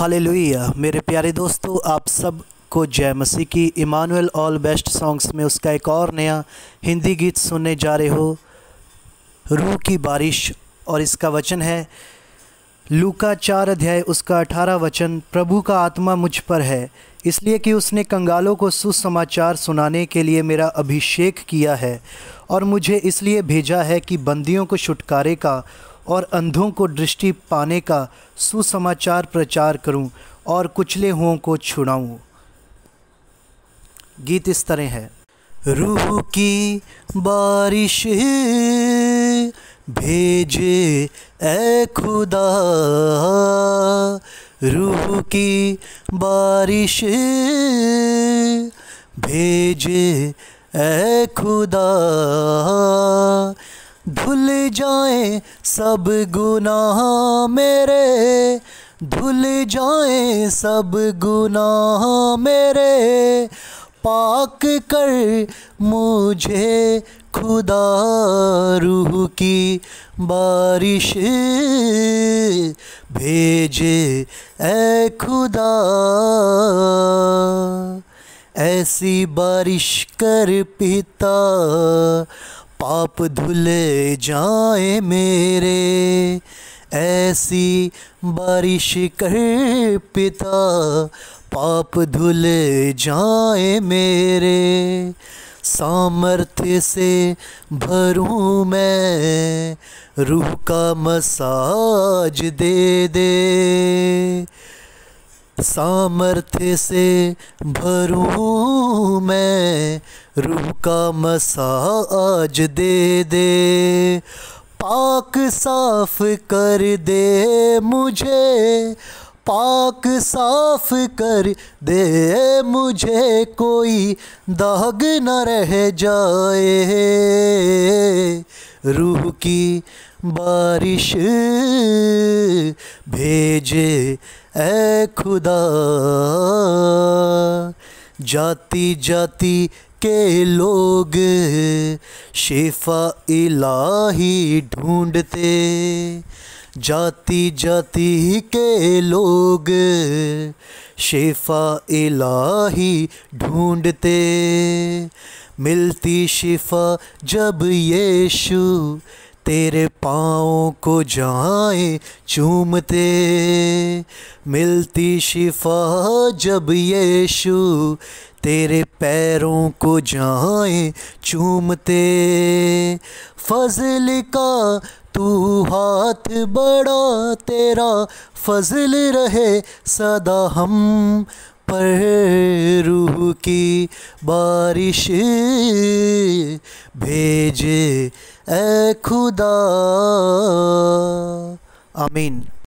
hallelujah मेरे प्यारे दोस्तों आप सब को जय मसीह की इमानुअल ऑल बेस्ट सॉन्ग्स में उसका एक और नया हिंदी गीत सुनने जा रहे हो रूह की बारिश और इसका वचन है लूका चार अध्याय उसका अठारह वचन प्रभु का आत्मा मुझ पर है इसलिए कि उसने कंगालों को सुसमाचार सुनाने के लिए मेरा अभिषेक किया है और मुझे इसलिए भेजा है कि बंदियों को छुटकारे का और अंधों को दृष्टि पाने का सुसमाचार प्रचार करूं और कुचले हुओं को छुड़ाऊं गीत इस तरह है रूह की बारिश भेजे ए खुदा रूह की बारिश भेजे ए खुदा धुल जाए सब गुनाह मेरे धुल जाए सब गुनाह मेरे पाक कर मुझे खुदा रूह की बारिश भेजे ए खुदा ऐसी बारिश कर पिता पाप धुल जाए मेरे ऐसी बारिश कर पिता पाप धुल जाए मेरे सामर्थ्य से भरूँ मैं रूह का मसाज दे दे सामर्थ्य से भरू मैं रूह का मसाज दे दे पाक साफ कर दे मुझे पाक साफ कर दे मुझे कोई दाग न रह जाए रूह की बारिश भेजे ए खुदा जाति जाति के लोग शिफा इलाही ढूंढते जाति जाति के लोग शिफा इलाही ढूंढते मिलती शिफा जब यीशु तेरे पाँव को जाए चूमते मिलती शिफा जब यीशु तेरे पैरों को जाए चूमते फजल का तू हाथ बड़ा तेरा फजल रहे सदा हम पर रूह की बारिश भेजे ए खुदा आमीन